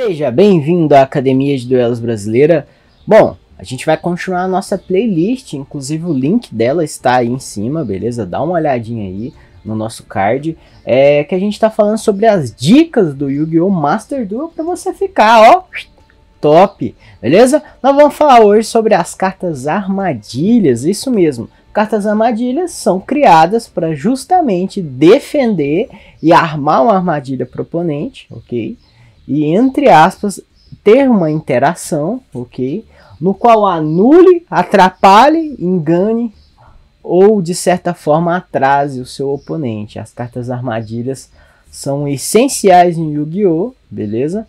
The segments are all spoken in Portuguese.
Seja bem-vindo à Academia de Duelos Brasileira. Bom, a gente vai continuar a nossa playlist, inclusive o link dela está aí em cima, beleza? Dá uma olhadinha aí no nosso card, é que a gente está falando sobre as dicas do Yu-Gi-Oh! Master Duel para você ficar, ó, top, beleza? Nós vamos falar hoje sobre as cartas armadilhas, isso mesmo. Cartas armadilhas são criadas para justamente defender e armar uma armadilha proponente, ok? e, entre aspas, ter uma interação, ok? No qual anule, atrapalhe, engane ou de certa forma atrase o seu oponente. As cartas armadilhas são essenciais em Yu-Gi-Oh, beleza?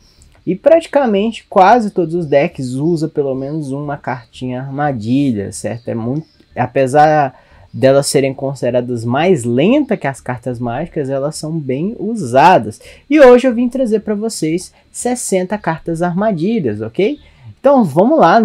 E praticamente quase todos os decks usa pelo menos uma cartinha armadilha, certo? É muito, apesar delas serem consideradas mais lentas que as cartas mágicas, elas são bem usadas. E hoje eu vim trazer para vocês 60 cartas armadilhas, ok? Então vamos lá!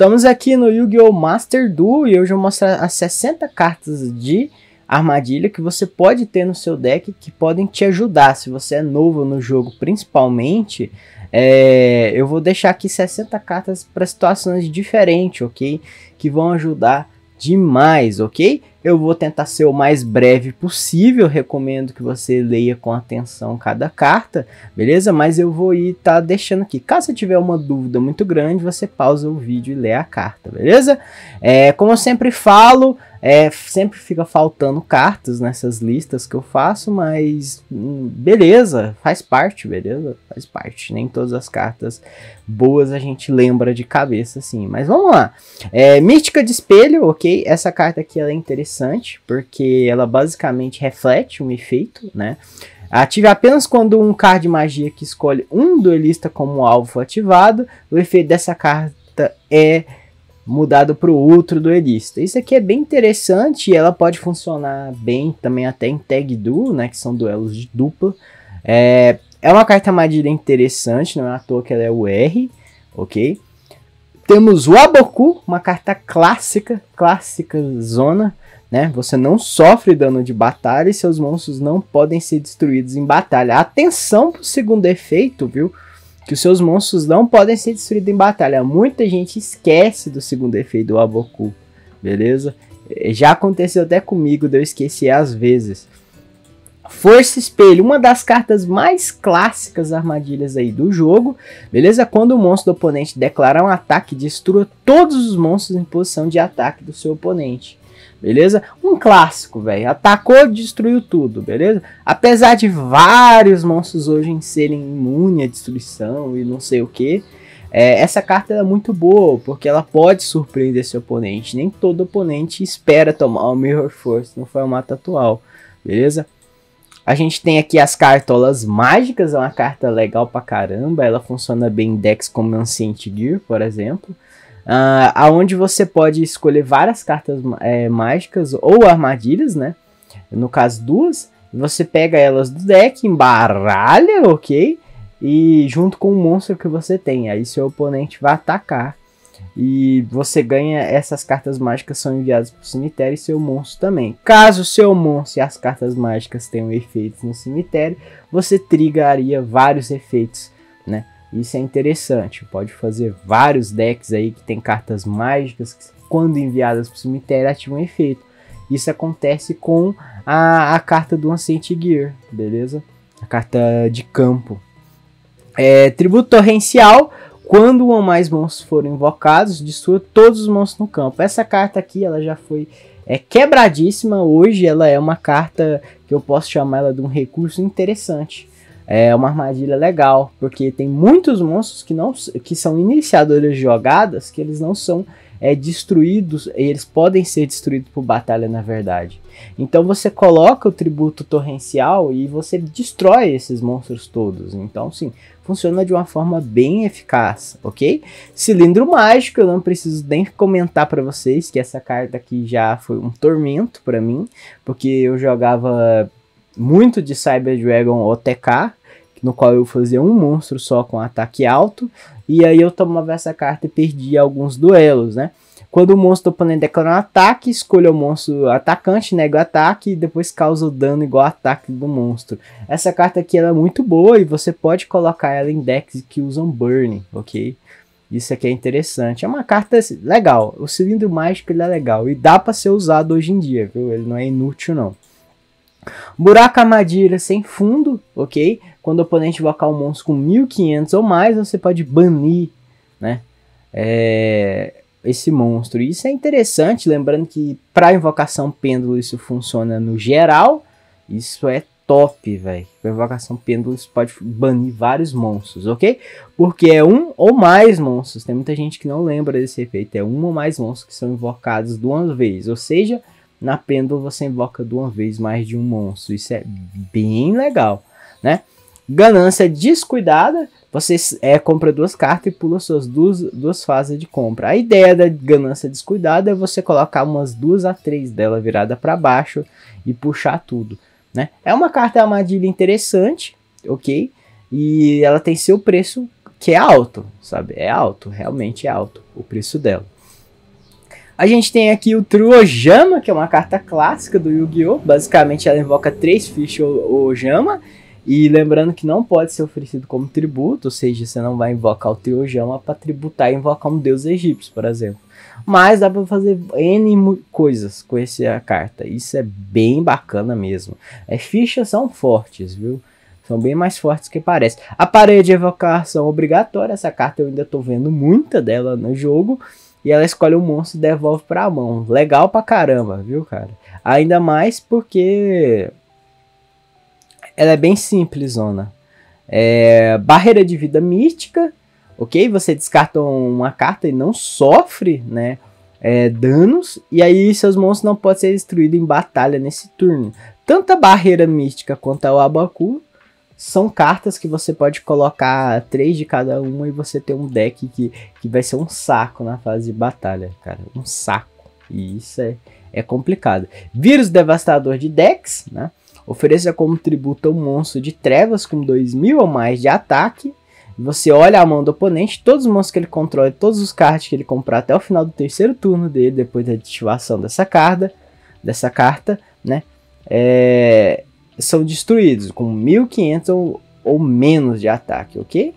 Estamos aqui no Yu-Gi-Oh! Master Duel e hoje eu vou mostrar as 60 cartas de armadilha que você pode ter no seu deck que podem te ajudar. Se você é novo no jogo, principalmente, é, eu vou deixar aqui 60 cartas para situações diferentes, ok? Que vão ajudar demais, ok? Eu vou tentar ser o mais breve possível, recomendo que você leia com atenção cada carta, beleza? Mas eu vou ir tá deixando aqui. Caso você tiver uma dúvida muito grande, você pausa o vídeo e lê a carta, beleza? É, como eu sempre falo, é, sempre fica faltando cartas nessas listas que eu faço, mas hum, beleza, faz parte, beleza? Faz parte. Nem todas as cartas boas a gente lembra de cabeça, assim. Mas vamos lá. É, Mítica de Espelho, ok? Essa carta aqui ela é interessante, porque ela basicamente reflete um efeito, né? Ative apenas quando um card de magia que escolhe um duelista como alvo ativado. O efeito dessa carta é mudado para o outro duelista. Isso aqui é bem interessante e ela pode funcionar bem também até em tag duo, né, que são duelos de dupla. É, é uma carta armadilha interessante, não é à toa que ela é o R, ok? Temos o Aboku, uma carta clássica, clássica zona, né? Você não sofre dano de batalha e seus monstros não podem ser destruídos em batalha. Atenção para o segundo efeito, viu? que os seus monstros não podem ser destruídos em batalha. Muita gente esquece do segundo efeito do Aboku, beleza? Eh, já aconteceu até comigo, de eu esquecer às vezes. Força Espelho, uma das cartas mais clássicas armadilhas aí do jogo, beleza? Quando o monstro do oponente declara um ataque, destrua todos os monstros em posição de ataque do seu oponente beleza? Um clássico, velho. Atacou, destruiu tudo, beleza? Apesar de vários monstros hoje serem imunes à destruição e não sei o que, é, essa carta é muito boa, porque ela pode surpreender seu oponente. Nem todo oponente espera tomar o Mirror Force no formato atual, beleza? A gente tem aqui as cartolas mágicas, é uma carta legal pra caramba. Ela funciona bem em decks como Ancient Gear, por exemplo. Uh, aonde você pode escolher várias cartas é, mágicas ou armadilhas, né? No caso, duas. Você pega elas do deck, embaralha, ok? E junto com o monstro que você tem. Aí seu oponente vai atacar. E você ganha essas cartas mágicas são enviadas para o cemitério e seu monstro também. Caso seu monstro e as cartas mágicas tenham efeitos no cemitério, você trigaria vários efeitos, né? Isso é interessante. Pode fazer vários decks aí que tem cartas mágicas que, quando enviadas para o cemitério, ativam um efeito. Isso acontece com a, a carta do Ancient Gear, beleza? A carta de campo. É, tributo torrencial. Quando um ou mais monstros forem invocados, destrua todos os monstros no campo. Essa carta aqui, ela já foi é quebradíssima. Hoje ela é uma carta que eu posso chamar ela de um recurso interessante é uma armadilha legal, porque tem muitos monstros que não que são iniciadores de jogadas que eles não são é, destruídos, eles podem ser destruídos por batalha na verdade. Então você coloca o tributo torrencial e você destrói esses monstros todos. Então sim, funciona de uma forma bem eficaz, ok? Cilindro mágico, eu não preciso nem comentar para vocês que essa carta aqui já foi um tormento para mim, porque eu jogava muito de Cyber Dragon OTK, no qual eu fazia um monstro só com ataque alto, e aí eu tomava essa carta e perdia alguns duelos, né? Quando o monstro oponente declara um ataque, escolha o monstro atacante, nega o ataque e depois causa o dano igual ao ataque do monstro. Essa carta aqui é muito boa e você pode colocar ela em decks que usam Burning, ok? Isso aqui é interessante. É uma carta legal. O cilindro mágico ele é legal e dá para ser usado hoje em dia, viu? Ele não é inútil não. Buraco armadilha sem fundo, ok? Quando o oponente invocar um monstro com 1500 ou mais, você pode banir né, é, esse monstro. Isso é interessante, lembrando que para invocação pêndulo isso funciona no geral. Isso é top, velho. Para invocação pêndulo isso pode banir vários monstros, ok? Porque é um ou mais monstros. Tem muita gente que não lembra desse efeito. É um ou mais monstros que são invocados de uma vez. Ou seja, na pêndulo você invoca de uma vez mais de um monstro. Isso é bem legal, né? Ganância descuidada, você é, compra duas cartas e pula suas duas, duas fases de compra. A ideia da ganância descuidada é você colocar umas duas a três dela virada para baixo e puxar tudo. Né? É uma carta é armadilha interessante, ok? E ela tem seu preço que é alto, sabe? É alto, realmente é alto o preço dela. A gente tem aqui o Truojama, que é uma carta clássica do Yu-Gi-Oh! Basicamente ela invoca três fichas Ojama. E lembrando que não pode ser oferecido como tributo, ou seja, você não vai invocar o Triojama para tributar e invocar um deus egípcio, por exemplo. Mas dá para fazer N coisas com essa carta. Isso é bem bacana mesmo. As fichas são fortes, viu? São bem mais fortes que parece. A parede de evocação obrigatória. Essa carta eu ainda estou vendo muita dela no jogo. E ela escolhe um monstro e devolve para a mão. Legal pra caramba, viu, cara? Ainda mais porque ela é bem simples, zona. É, barreira de vida mística, ok? Você descarta uma carta e não sofre, né? É, danos, e aí seus monstros não podem ser destruídos em batalha nesse turno. Tanto a barreira mística quanto o Abacu são cartas que você pode colocar três de cada uma e você tem um deck que, que vai ser um saco na fase de batalha, cara. Um saco. E isso é, é complicado. Vírus devastador de decks, né? Ofereça como tributo um monstro de trevas com 2000 ou mais de ataque. Você olha a mão do oponente, todos os monstros que ele controla, todos os cards que ele comprar até o final do terceiro turno dele, depois da ativação dessa carta, dessa carta, né? É, são destruídos com 1500 ou, ou menos de ataque, ok?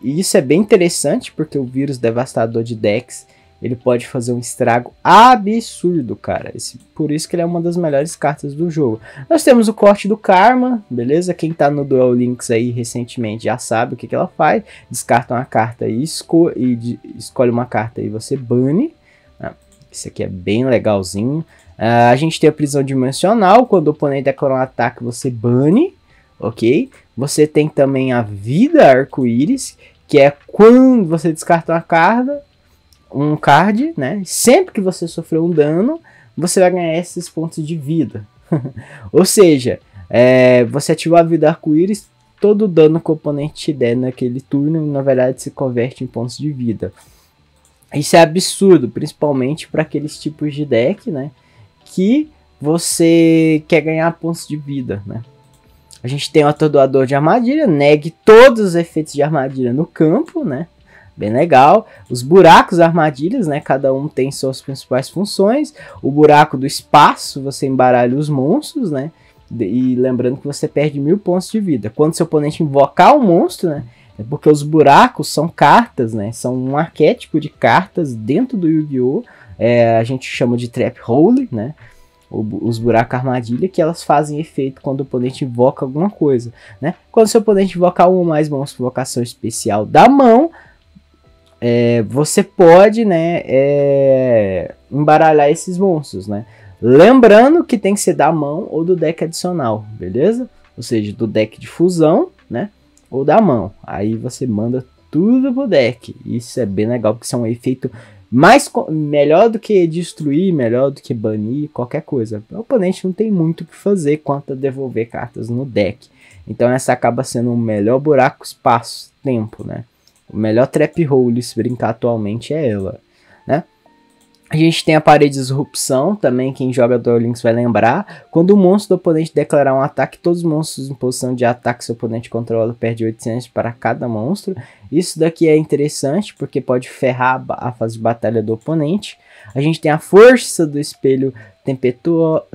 E isso é bem interessante porque o vírus devastador de decks ele pode fazer um estrago absurdo, cara. Esse, por isso que ele é uma das melhores cartas do jogo. Nós temos o corte do Karma, beleza? Quem tá no Duel Links aí recentemente já sabe o que, que ela faz. Descarta uma carta e, esco e escolhe uma carta e você bane. Né? isso aqui é bem legalzinho. Ah, a gente tem a prisão dimensional, quando o oponente declara um ataque você bane, ok? Você tem também a vida arco-íris, que é quando você descarta uma carta, um card, né? Sempre que você sofreu um dano, você vai ganhar esses pontos de vida. Ou seja, é, você ativou a vida arco-íris, todo o dano que o oponente te der naquele turno, na verdade, se converte em pontos de vida. Isso é absurdo, principalmente para aqueles tipos de deck, né? Que você quer ganhar pontos de vida, né? A gente tem o atordoador de armadilha, negue todos os efeitos de armadilha no campo, né? bem legal. Os buracos armadilhas, né? Cada um tem suas principais funções. O buraco do espaço, você embaralha os monstros, né? E lembrando que você perde mil pontos de vida. Quando seu oponente invocar um monstro, né? É porque os buracos são cartas, né? São um arquétipo de cartas dentro do Yu-Gi-Oh! É, a gente chama de Trap Hole, né? os buracos armadilha, que elas fazem efeito quando o oponente invoca alguma coisa, né? Quando seu oponente invocar um ou mais monstros invocação vocação especial da mão, é, você pode, né, é, embaralhar esses monstros, né? Lembrando que tem que ser da mão ou do deck adicional, beleza? Ou seja, do deck de fusão, né? Ou da mão. Aí você manda tudo pro deck. Isso é bem legal, porque isso é um efeito mais melhor do que destruir, melhor do que banir, qualquer coisa. O oponente não tem muito o que fazer quanto a devolver cartas no deck. Então essa acaba sendo o melhor buraco espaço-tempo, né? O melhor trap hole se brincar atualmente é ela, né? A gente tem a parede de disrupção também, quem joga Duel Links vai lembrar. Quando o monstro do oponente declarar um ataque, todos os monstros em posição de ataque seu oponente controla perde 800 para cada monstro. Isso daqui é interessante porque pode ferrar a fase de batalha do oponente. A gente tem a força do espelho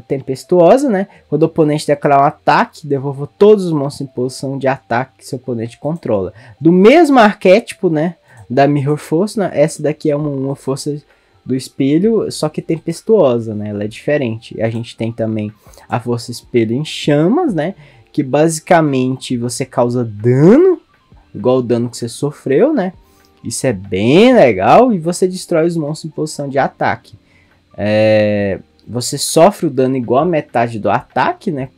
tempestuosa, né? Quando o oponente declara um ataque, devolva todos os monstros em posição de ataque que seu oponente controla. Do mesmo arquétipo, né? Da Mirror Force, né? essa daqui é uma, uma força do espelho, só que tempestuosa, né? Ela é diferente. A gente tem também a força espelho em chamas, né? Que basicamente você causa dano, igual o dano que você sofreu, né? Isso é bem legal e você destrói os monstros em posição de ataque. É, você sofre o dano igual a metade do ataque, né?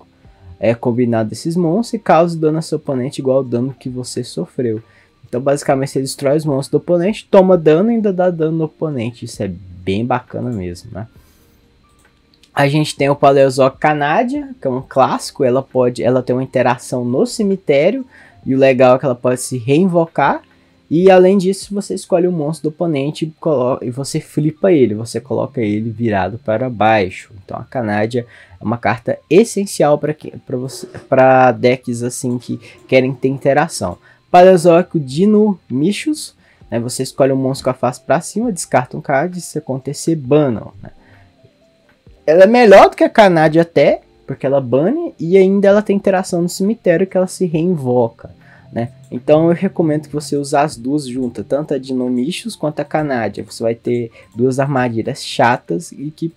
É combinado esses monstros e causa dano a seu oponente igual ao dano que você sofreu. Então, basicamente, você destrói os monstros do oponente, toma dano e ainda dá dano no oponente. Isso é bem bacana mesmo, né? A gente tem o Paleozoc Canadia, que é um clássico. Ela pode, ela tem uma interação no cemitério. E o legal é que ela pode se reinvocar. E além disso, você escolhe o monstro do oponente e, e você flipa ele, você coloca ele virado para baixo. Então a Canádia é uma carta essencial para decks assim que querem ter interação. Paleozoico Dino Michos, né, você escolhe um monstro com a face para cima, descarta um card, se acontecer, banam. Né? Ela é melhor do que a Canádia até, porque ela bane e ainda ela tem interação no cemitério que ela se reinvoca né? Então eu recomendo que você use as duas juntas, tanto a Dinomichus quanto a Canadia. Você vai ter duas armadilhas chatas e que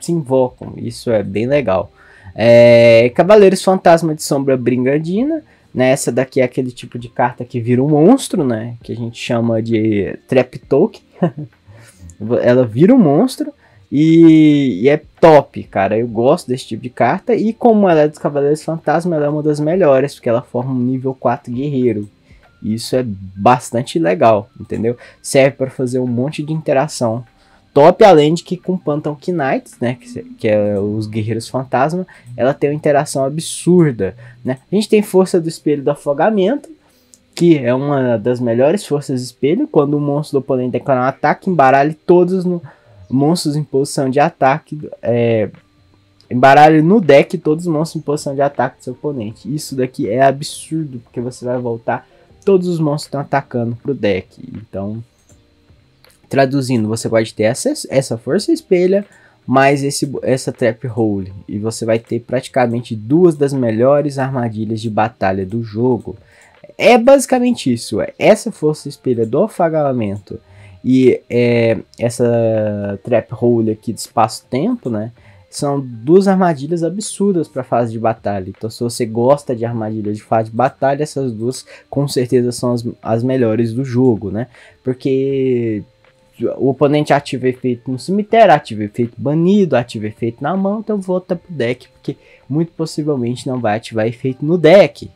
se invocam, isso é bem legal. É, Cavaleiros Fantasma de Sombra Brigandina, né? Essa daqui é aquele tipo de carta que vira um monstro, né? Que a gente chama de Trap Token. Ela vira um monstro e, e, é top, cara. Eu gosto desse tipo de carta. E como ela é dos Cavaleiros Fantasma, ela é uma das melhores, porque ela forma um nível 4 guerreiro. E isso é bastante legal, entendeu? Serve para fazer um monte de interação. Top, além de que com Phantom Knights, né, que, que é os Guerreiros Fantasma, ela tem uma interação absurda, né? A gente tem Força do Espelho do Afogamento, que é uma das melhores forças de espelho, quando o monstro do oponente declara um ataque, embaralhe todos no, monstros em posição de ataque. É, embaralho no deck todos os monstros em posição de ataque do seu oponente. Isso daqui é absurdo, porque você vai voltar. Todos os monstros estão atacando pro deck. Então, traduzindo, você pode ter essa, essa força espelha, mais esse, essa trap hole. E você vai ter praticamente duas das melhores armadilhas de batalha do jogo. É basicamente isso. É essa força espelha do afagamento e é, essa trap hole aqui de espaço-tempo, né? São duas armadilhas absurdas para fase de batalha. Então, se você gosta de armadilhas de fase de batalha, essas duas com certeza são as, as melhores do jogo, né? Porque o oponente ativa efeito no cemitério, ativa efeito banido, ativa efeito na mão, então volta pro deck, porque muito possivelmente não vai ativar efeito no deck.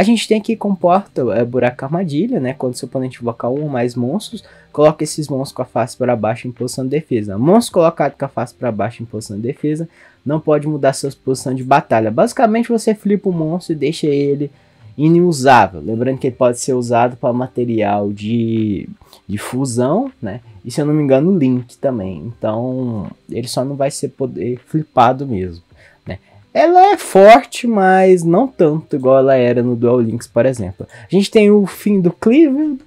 A gente tem aqui comporta é, buraco armadilha, né? Quando seu oponente invocar um ou mais monstros, coloca esses monstros com a face para baixo em posição de defesa. Monstro colocado com a face para baixo em posição de defesa não pode mudar sua posição de batalha. Basicamente você flipa o monstro e deixa ele inusável. Lembrando que ele pode ser usado para material de, de fusão, né? E se eu não me engano, link também. Então ele só não vai ser poder flipado mesmo ela é forte, mas não tanto igual ela era no Duel Links, por exemplo. A gente tem o fim do Cleveland,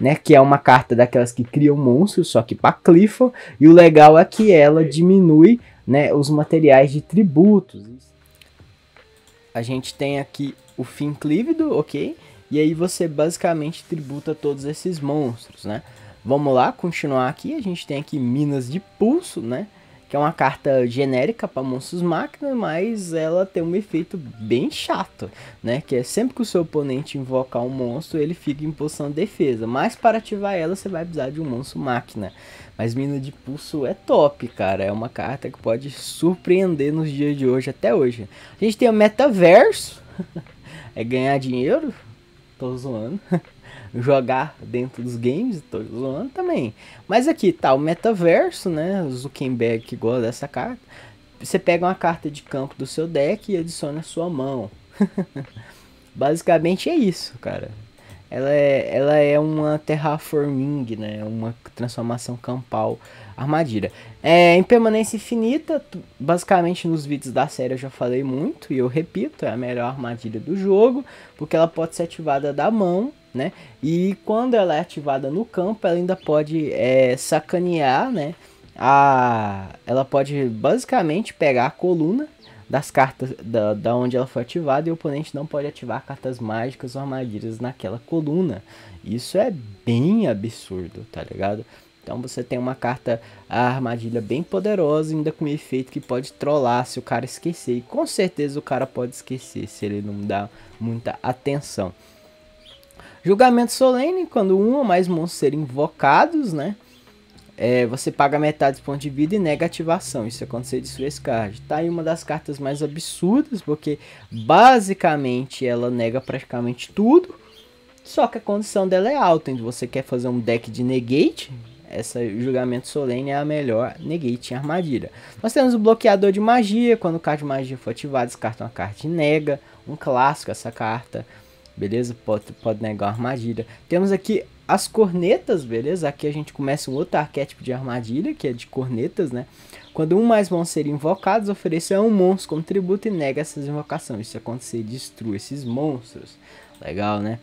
né, que é uma carta daquelas que criam monstros, só que para Clifford, e o legal é que ela diminui, né, os materiais de tributos. A gente tem aqui o fim Clívido, ok? E aí você basicamente tributa todos esses monstros, né? Vamos lá, continuar aqui. A gente tem aqui Minas de Pulso, né? que é uma carta genérica para monstros máquina, mas ela tem um efeito bem chato, né? Que é sempre que o seu oponente invocar um monstro, ele fica em posição de defesa, mas para ativar ela você vai precisar de um monstro máquina. Mas mina de pulso é top, cara, é uma carta que pode surpreender nos dias de hoje até hoje. A gente tem o metaverso, é ganhar dinheiro, tô zoando. jogar dentro dos games, tô zoando também. Mas aqui tá o metaverso, né? O Zuckerberg que gosta dessa carta. Você pega uma carta de campo do seu deck e adiciona a sua mão. Basicamente é isso, cara. Ela é, ela é uma terraforming, né? Uma transformação campal armadilha. É, em permanência infinita, basicamente nos vídeos da série eu já falei muito, e eu repito, é a melhor armadilha do jogo, porque ela pode ser ativada da mão né? E quando ela é ativada no campo, ela ainda pode é, sacanear, né? A, ela pode basicamente pegar a coluna das cartas da, da onde ela foi ativada e o oponente não pode ativar cartas mágicas ou armadilhas naquela coluna. Isso é bem absurdo, tá ligado? Então você tem uma carta a armadilha bem poderosa, ainda com um efeito que pode trollar se o cara esquecer. E com certeza o cara pode esquecer se ele não dá muita atenção. Julgamento solene, quando um ou mais monstros serem invocados, né? É, você paga metade do ponto de vida e nega ativação. Isso aconteceu de suas cards. Tá aí uma das cartas mais absurdas, porque basicamente ela nega praticamente tudo. Só que a condição dela é alta. Então você quer fazer um deck de negate. Essa julgamento solene é a melhor negate em armadilha. Nós temos o bloqueador de magia. Quando o card de magia for ativado, descarta uma carta de nega. Um clássico essa carta beleza? Pode, pode negar armadilha. Temos aqui as cornetas, beleza? Aqui a gente começa um outro arquétipo de armadilha, que é de cornetas, né? Quando um mais monstro ser invocados, ofereça um monstro como tributo e nega essas invocações. Se acontecer, destrua esses monstros. Legal, né?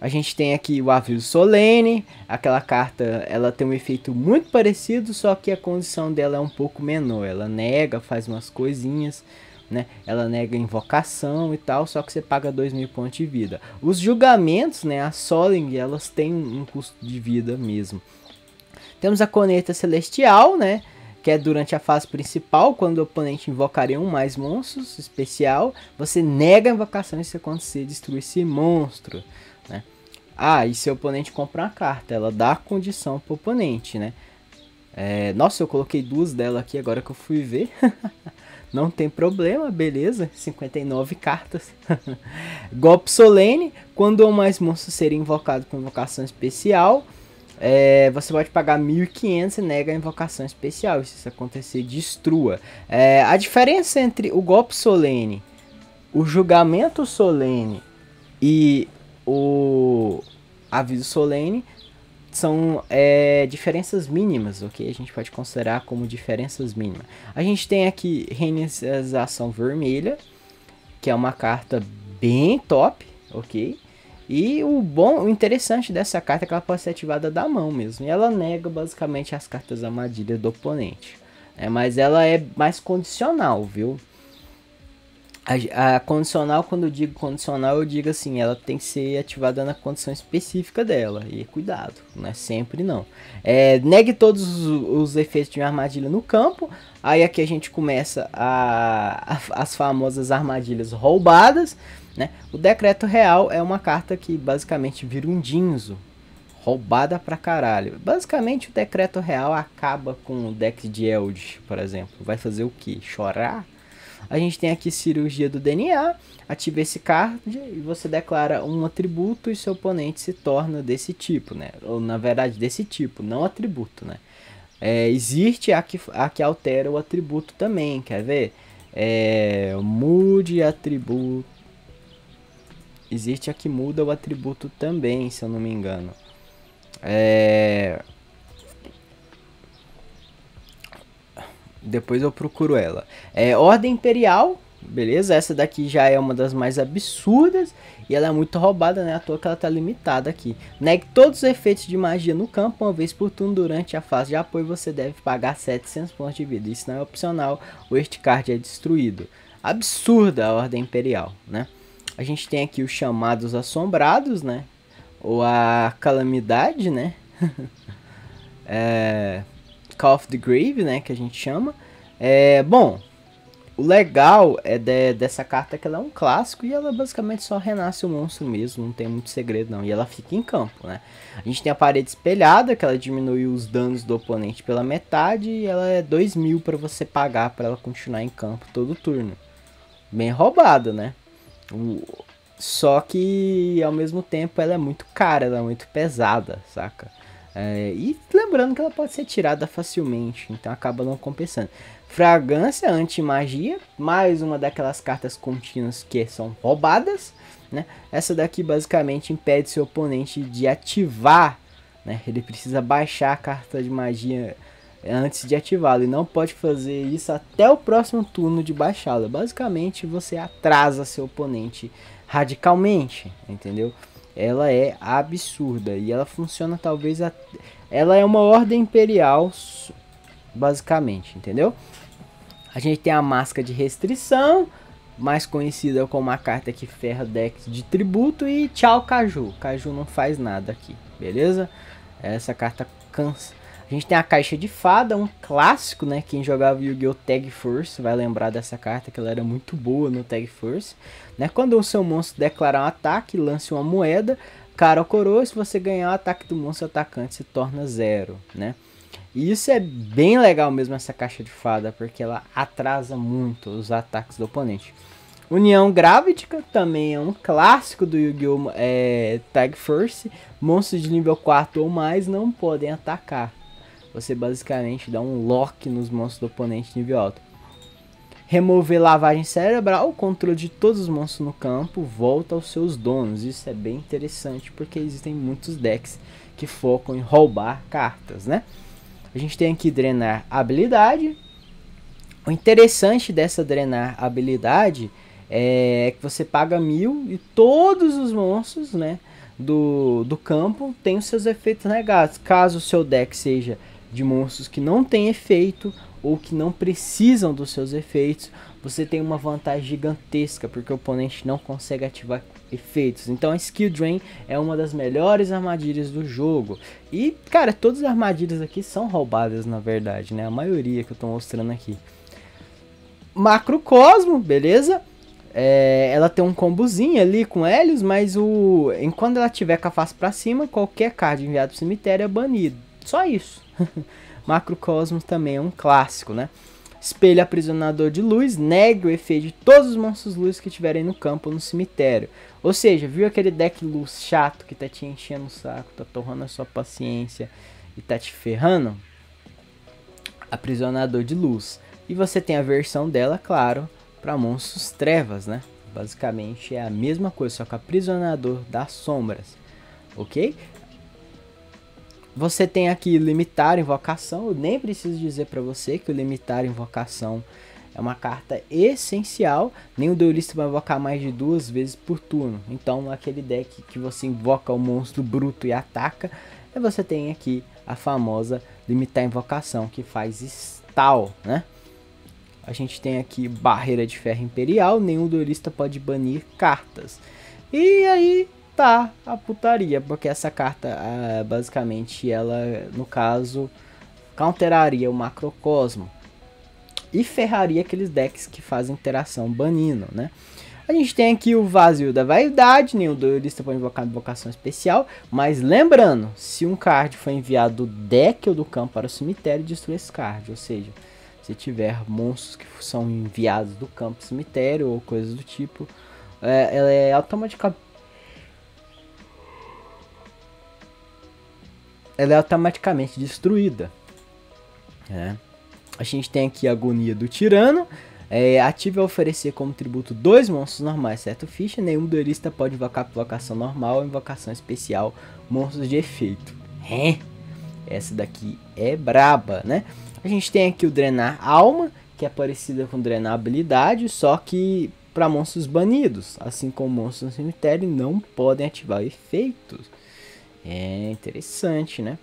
A gente tem aqui o Aviso Solene, aquela carta, ela tem um efeito muito parecido, só que a condição dela é um pouco menor. Ela nega, faz umas coisinhas, né? Ela nega invocação e tal, só que você paga 2 mil pontos de vida. Os julgamentos, né? a Soling, elas têm um custo de vida mesmo. Temos a Coneta Celestial, né? que é durante a fase principal, quando o oponente invocaria um mais monstros especial, você nega a invocação se acontecer destruir esse monstro, né? Ah, e seu oponente compra uma carta, ela dá condição pro oponente, né? É, nossa, eu coloquei duas dela aqui agora que eu fui ver. Não tem problema, beleza? 59 cartas. golpe solene, quando ou mais monstro ser invocado com invocação especial, é, você pode pagar 1.500 e nega a invocação especial. Se isso acontecer, destrua. É, a diferença entre o golpe solene, o julgamento solene e o aviso solene são é, diferenças mínimas, ok? A gente pode considerar como diferenças mínimas. A gente tem aqui Reinicialização Vermelha, que é uma carta bem top, ok? E o bom, o interessante dessa carta é que ela pode ser ativada da mão mesmo. E ela nega basicamente as cartas armadilha do oponente. Né? Mas ela é mais condicional, viu? A, a, condicional, quando eu digo condicional, eu digo assim, ela tem que ser ativada na condição específica dela. E cuidado, não é sempre não. É, negue todos os, os efeitos de armadilha no campo. Aí aqui a gente começa a, a, as famosas armadilhas roubadas. Né? O decreto real é uma carta que basicamente vira um dinzo. Roubada pra caralho. Basicamente o decreto real acaba com o deck de Eld, por exemplo. Vai fazer o que? Chorar? A gente tem aqui cirurgia do DNA, ativa esse card e você declara um atributo e seu oponente se torna desse tipo, né? Ou na verdade desse tipo, não atributo, né? É, existe a que, a que altera o atributo também, quer ver? É, mude atributo. Existe a que muda o atributo também, se eu não me engano. É, Depois eu procuro ela. É Ordem Imperial, beleza? Essa daqui já é uma das mais absurdas e ela é muito roubada, né? À toa que ela tá limitada aqui. Negue todos os efeitos de magia no campo uma vez por turno durante a fase de apoio, você deve pagar 700 pontos de vida. Isso não é opcional, o este card é destruído. Absurda a Ordem Imperial, né? A gente tem aqui os chamados assombrados, né? Ou a calamidade, né? é... Call of the Grave, né, que a gente chama. É, bom, o legal é de, dessa carta é que ela é um clássico e ela basicamente só renasce o monstro mesmo, não tem muito segredo não. E ela fica em campo, né? A gente tem a parede espelhada, que ela diminui os danos do oponente pela metade e ela é 2000 mil para você pagar para ela continuar em campo todo turno. Bem roubada, né? Só que ao mesmo tempo ela é muito cara, ela é muito pesada, saca? É, e lembrando que ela pode ser tirada facilmente, então acaba não compensando. Fragrância, anti-magia, mais uma daquelas cartas contínuas que são roubadas. Né? Essa daqui basicamente impede seu oponente de ativar. Né? Ele precisa baixar a carta de magia antes de ativá-la e não pode fazer isso até o próximo turno de baixá-la. Basicamente você atrasa seu oponente radicalmente, entendeu? ela é absurda e ela funciona talvez a... ela é uma ordem imperial basicamente, entendeu? A gente tem a máscara de restrição, mais conhecida como a carta que ferra deck de tributo e tchau Caju. Caju não faz nada aqui, beleza? Essa carta cansa a gente tem a caixa de fada, um clássico, né? Quem jogava Yu-Gi-Oh! Tag Force vai lembrar dessa carta, que ela era muito boa no Tag Force. Né? Quando o seu monstro declarar um ataque, lance uma moeda, cara ou coroa, se você ganhar o ataque do monstro atacante, se torna zero, né? E isso é bem legal mesmo, essa caixa de fada, porque ela atrasa muito os ataques do oponente. União Gravidica também é um clássico do Yu-Gi-Oh! É, Tag Force. Monstros de nível 4 ou mais não podem atacar você basicamente dá um lock nos monstros do oponente nível alto. Remover lavagem cerebral, o controle de todos os monstros no campo volta aos seus donos. Isso é bem interessante porque existem muitos decks que focam em roubar cartas, né? A gente tem aqui drenar habilidade. O interessante dessa drenar habilidade é que você paga mil e todos os monstros, né? do, do campo têm os seus efeitos negados. Caso o seu deck seja de monstros que não tem efeito ou que não precisam dos seus efeitos, você tem uma vantagem gigantesca, porque o oponente não consegue ativar efeitos. Então a Skill Drain é uma das melhores armadilhas do jogo. E, cara, todas as armadilhas aqui são roubadas, na verdade, né? A maioria que eu tô mostrando aqui. Macrocosmo, beleza? É, ela tem um combozinho ali com Helios, mas o enquanto ela tiver com a face pra cima, qualquer card enviado pro cemitério é banido. Só isso. Macrocosmos também é um clássico, né? Espelho aprisionador de luz nega o efeito de todos os monstros luz que tiverem no campo ou no cemitério. Ou seja, viu aquele deck luz chato que tá te enchendo o saco, tá torrando a sua paciência e tá te ferrando? Aprisionador de luz. E você tem a versão dela, claro, para monstros trevas, né? Basicamente é a mesma coisa, só que aprisionador das sombras, ok? Você tem aqui limitar invocação. Eu nem preciso dizer para você que o limitar invocação é uma carta essencial. Nenhum duelista vai invocar mais de duas vezes por turno. Então, aquele deck que você invoca o monstro bruto e ataca, você tem aqui a famosa limitar invocação que faz stall, né? A gente tem aqui barreira de ferro imperial, nenhum duelista pode banir cartas. E aí tá a putaria, porque essa carta, ah, basicamente, ela, no caso, counteraria o macrocosmo e ferraria aqueles decks que fazem interação banindo, né? A gente tem aqui o vazio da vaidade, nenhum duelista pode invocar invocação especial, mas lembrando, se um card foi enviado do deck ou do campo para o cemitério, destrua esse card, ou seja, se tiver monstros que são enviados do campo para o cemitério ou coisas do tipo, é, ela é automaticamente ela é automaticamente destruída. Né? A gente tem aqui a agonia do tirano. É, ative a oferecer como tributo dois monstros normais, certo? Ficha, nenhum duelista pode invocar invocação normal ou invocação especial, monstros de efeito. É. Essa daqui é braba, né? A gente tem aqui o Drenar Alma, que é parecida com Drenar Habilidade, só que para monstros banidos. Assim como monstros no cemitério não podem ativar efeitos. É interessante, né?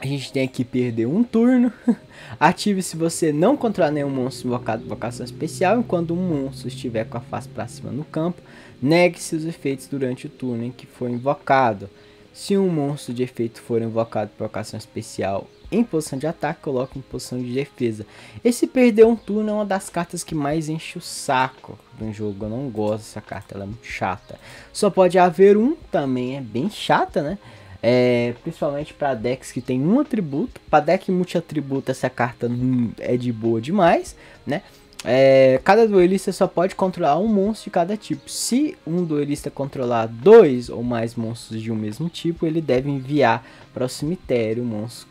A gente tem aqui perder um turno. Ative se você não controlar nenhum monstro invocado por vocação especial. Enquanto um monstro estiver com a face para cima no campo, negue-se os efeitos durante o turno em que foi invocado. Se um monstro de efeito for invocado por vocação especial em posição de ataque, coloca em posição de defesa. Esse perder um turno é uma das cartas que mais enche o saco do jogo. Eu não gosto dessa carta, ela é muito chata. Só pode haver um, também é bem chata, né? É, principalmente para decks que tem um atributo. Para deck multi-atributo, essa carta hum, é de boa demais, né? É, cada duelista só pode controlar um monstro de cada tipo. Se um duelista controlar dois ou mais monstros de um mesmo tipo, ele deve enviar para o cemitério o monstro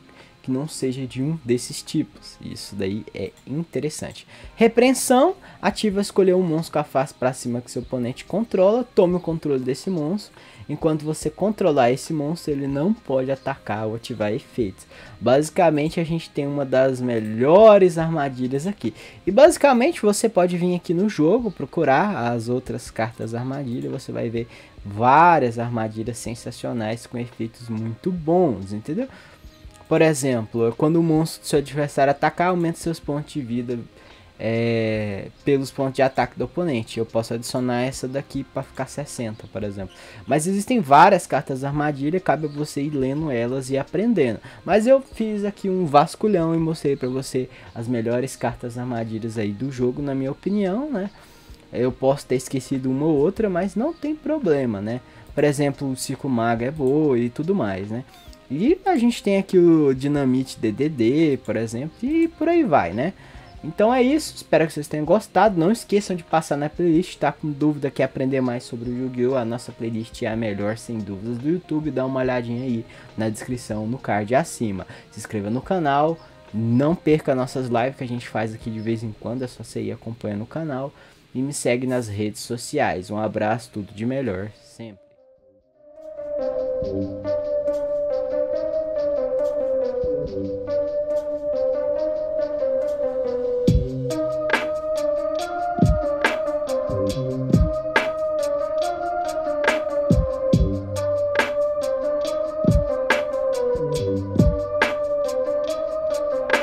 que não seja de um desses tipos. Isso daí é interessante. Repreensão ativa escolher um monstro com a face para cima que seu oponente controla, tome o controle desse monstro. Enquanto você controlar esse monstro, ele não pode atacar ou ativar efeitos. Basicamente, a gente tem uma das melhores armadilhas aqui. E basicamente, você pode vir aqui no jogo procurar as outras cartas armadilha, você vai ver várias armadilhas sensacionais com efeitos muito bons, entendeu? Por exemplo, quando o monstro do seu adversário atacar, aumenta seus pontos de vida é, pelos pontos de ataque do oponente. Eu posso adicionar essa daqui para ficar 60, por exemplo. Mas existem várias cartas armadilha, cabe você ir lendo elas e aprendendo. Mas eu fiz aqui um vasculhão e mostrei para você as melhores cartas armadilhas aí do jogo, na minha opinião, né? Eu posso ter esquecido uma ou outra, mas não tem problema, né? Por exemplo, o Circo Mago é boa e tudo mais, né? E a gente tem aqui o Dinamite DDD, por exemplo, e por aí vai, né? Então é isso, espero que vocês tenham gostado. Não esqueçam de passar na playlist, tá? Com dúvida, quer aprender mais sobre o Yu-Gi-Oh! A nossa playlist é a melhor, sem dúvidas, do YouTube. Dá uma olhadinha aí na descrição, no card acima. Se inscreva no canal, não perca nossas lives que a gente faz aqui de vez em quando. É só você ir acompanhando o canal e me segue nas redes sociais. Um abraço, tudo de melhor, sempre.